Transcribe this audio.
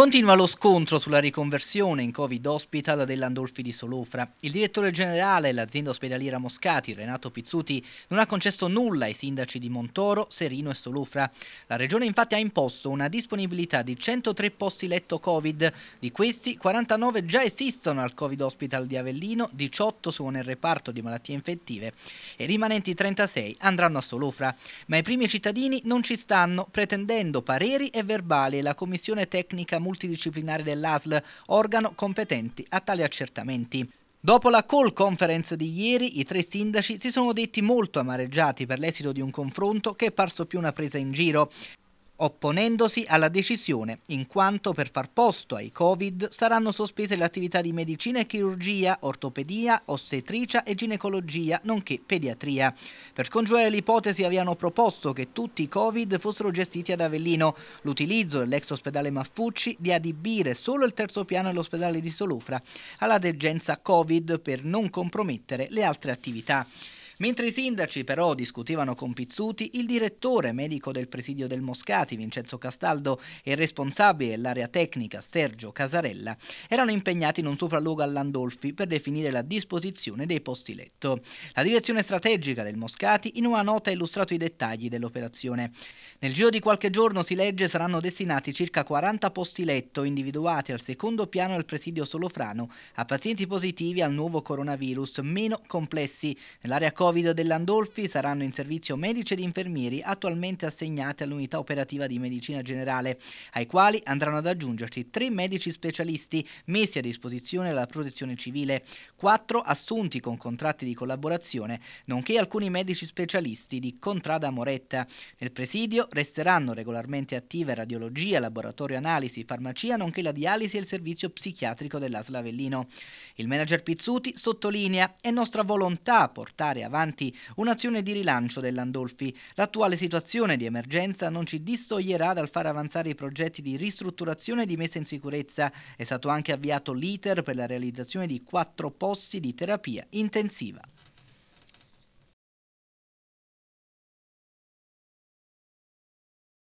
Continua lo scontro sulla riconversione in Covid Hospital dell'Andolfi di Solofra. Il direttore generale dell'azienda ospedaliera Moscati, Renato Pizzuti, non ha concesso nulla ai sindaci di Montoro, Serino e Solofra. La regione infatti ha imposto una disponibilità di 103 posti letto Covid. Di questi 49 già esistono al Covid Hospital di Avellino, 18 sono nel reparto di malattie infettive e i rimanenti 36 andranno a Solofra. Ma i primi cittadini non ci stanno, pretendendo pareri e verbali e la commissione tecnica municipale multidisciplinare dell'ASL, organo competenti a tali accertamenti. Dopo la call conference di ieri, i tre sindaci si sono detti molto amareggiati per l'esito di un confronto che è parso più una presa in giro opponendosi alla decisione, in quanto per far posto ai Covid saranno sospese le attività di medicina e chirurgia, ortopedia, ossetricia e ginecologia, nonché pediatria. Per scongiurare l'ipotesi avevano proposto che tutti i Covid fossero gestiti ad Avellino. L'utilizzo dell'ex ospedale Maffucci di adibire solo il terzo piano dell'ospedale di Solufra alla degenza Covid per non compromettere le altre attività. Mentre i sindaci però discutevano con Pizzuti, il direttore medico del presidio del Moscati, Vincenzo Castaldo, e il responsabile dell'area tecnica, Sergio Casarella, erano impegnati in un sopralluogo all'Andolfi per definire la disposizione dei posti letto. La direzione strategica del Moscati in una nota ha illustrato i dettagli dell'operazione. Nel giro di qualche giorno, si legge, saranno destinati circa 40 posti letto individuati al secondo piano del presidio Solofrano a pazienti positivi al nuovo coronavirus meno complessi nell'area Covid Covid dell'Andolfi saranno in servizio medici ed infermieri attualmente assegnati all'unità operativa di medicina generale, ai quali andranno ad aggiungersi tre medici specialisti messi a disposizione dalla protezione civile, quattro assunti con contratti di collaborazione, nonché alcuni medici specialisti di Contrada Moretta. Nel presidio resteranno regolarmente attive radiologia, laboratorio analisi, farmacia, nonché la dialisi e il servizio psichiatrico dell'Aslavellino. Il manager Pizzuti sottolinea è nostra volontà portare avanti avanti un'azione di rilancio dell'Andolfi. L'attuale situazione di emergenza non ci distoglierà dal far avanzare i progetti di ristrutturazione e di messa in sicurezza. È stato anche avviato l'iter per la realizzazione di quattro posti di terapia intensiva.